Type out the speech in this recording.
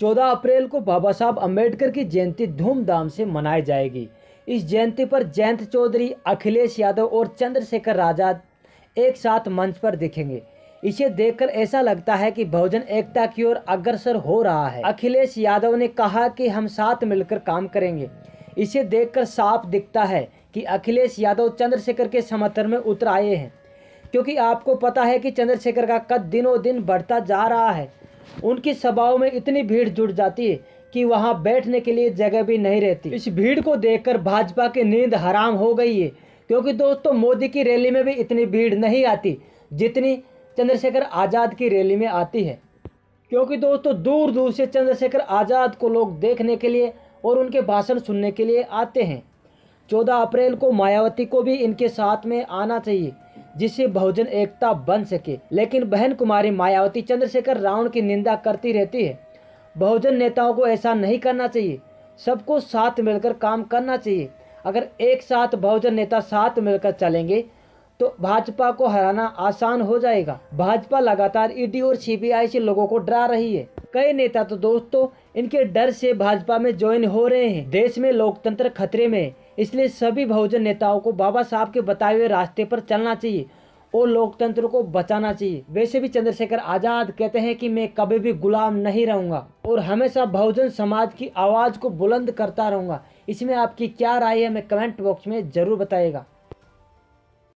14 अप्रैल को बाबा साहब अम्बेडकर की जयंती धूमधाम से मनाई जाएगी इस जयंती पर जयंत चौधरी अखिलेश यादव और चंद्रशेखर राजा एक साथ मंच पर दिखेंगे इसे देखकर ऐसा लगता है कि बहुजन एकता की ओर अग्रसर हो रहा है अखिलेश यादव ने कहा कि हम साथ मिलकर काम करेंगे इसे देखकर साफ दिखता है कि अखिलेश यादव चंद्रशेखर के समर्थन में उतर आए हैं क्योंकि आपको पता है कि चंद्रशेखर का कद दिनों दिन बढ़ता जा रहा है उनकी सभाओं में इतनी भीड़ जुट जाती है कि वहाँ बैठने के लिए जगह भी नहीं रहती इस भीड़ को देखकर भाजपा की नींद हराम हो गई है क्योंकि दोस्तों मोदी की रैली में भी इतनी भीड़ नहीं आती जितनी चंद्रशेखर आज़ाद की रैली में आती है क्योंकि दोस्तों दूर दूर से चंद्रशेखर आज़ाद को लोग देखने के लिए और उनके भाषण सुनने के लिए आते हैं चौदह अप्रैल को मायावती को भी इनके साथ में आना चाहिए जिससे बहुजन एकता बन सके लेकिन बहन कुमारी मायावती चंद्रशेखर रावण की निंदा करती रहती है बहुजन नेताओं को ऐसा नहीं करना चाहिए सबको साथ मिलकर काम करना चाहिए अगर एक साथ बहुजन नेता साथ मिलकर चलेंगे तो भाजपा को हराना आसान हो जाएगा भाजपा लगातार ईडी और सीबीआई से लोगों को डरा रही है कई नेता तो दोस्तों इनके डर से भाजपा में ज्वाइन हो रहे हैं देश में लोकतंत्र खतरे में है इसलिए सभी बहुजन नेताओं को बाबा साहब के बताए हुए रास्ते पर चलना चाहिए और लोकतंत्र को बचाना चाहिए वैसे भी चंद्रशेखर आज़ाद कहते हैं कि मैं कभी भी गुलाम नहीं रहूंगा और हमेशा बहुजन समाज की आवाज़ को बुलंद करता रहूंगा इसमें आपकी क्या राय है हमें कमेंट बॉक्स में ज़रूर बताइएगा